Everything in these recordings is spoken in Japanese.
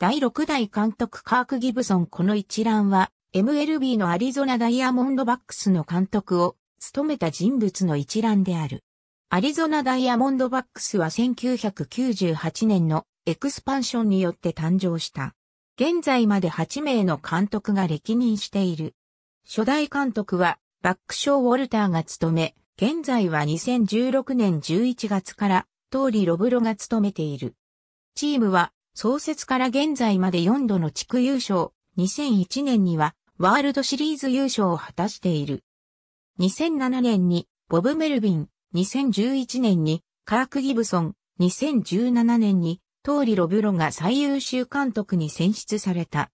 第6代監督カーク・ギブソンこの一覧は MLB のアリゾナダイヤモンドバックスの監督を務めた人物の一覧である。アリゾナダイヤモンドバックスは1998年のエクスパンションによって誕生した。現在まで8名の監督が歴任している。初代監督はバックショー・ウォルターが務め、現在は2016年11月から、通りロブロが務めている。チームは創設から現在まで4度の地区優勝、2001年にはワールドシリーズ優勝を果たしている。2007年にボブ・メルビン、2011年にカーク・ギブソン、2017年にトーリ・ロブロが最優秀監督に選出された。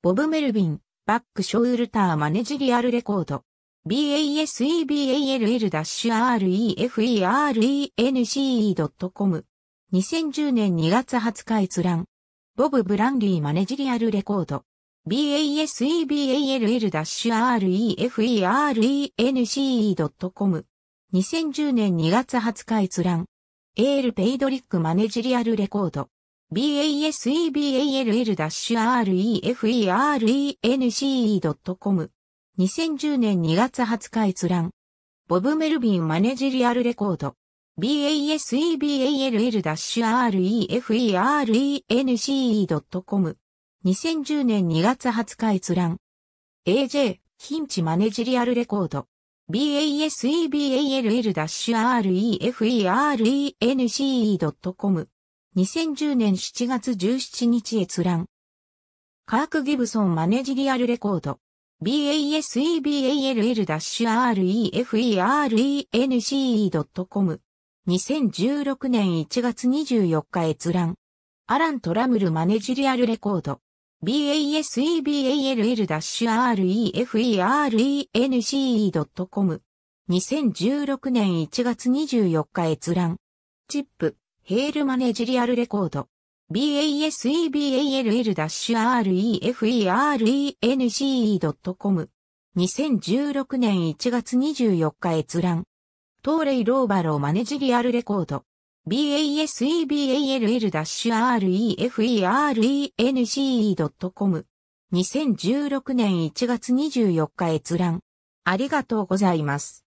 ボブ・メルビン、バック・ショウルター・マネジリアル・レコード。baseball-reference.com 2010年2月20日閲覧。ボブ・ブランリーマネジリアルレコード。baseball-refernce.com。2010年2月20日閲覧。エール・ペイドリックマネジリアルレコード。baseball-refernce.com。2010年2月20日閲覧。ボブ・メルビンマネジリアルレコード。baseball-referen.com c。2010年2月20日閲覧。AJ、ヒンチマネジリアルレコード。baseball-referen.com c。2010年7月17日閲覧。カーク・ギブソンマネジリアルレコード。baseball-referen.com c。2016年1月24日閲覧。アラン・トラムルマネジリアルレコード。baseball-refenece.com。2016年1月24日閲覧。チップ、ヘールマネジリアルレコード。baseball-refenece.com。2016年1月24日閲覧。トーレイローバローマネジリアルレコード。baseball-reffrence.com 2016年1月24日閲覧。ありがとうございます。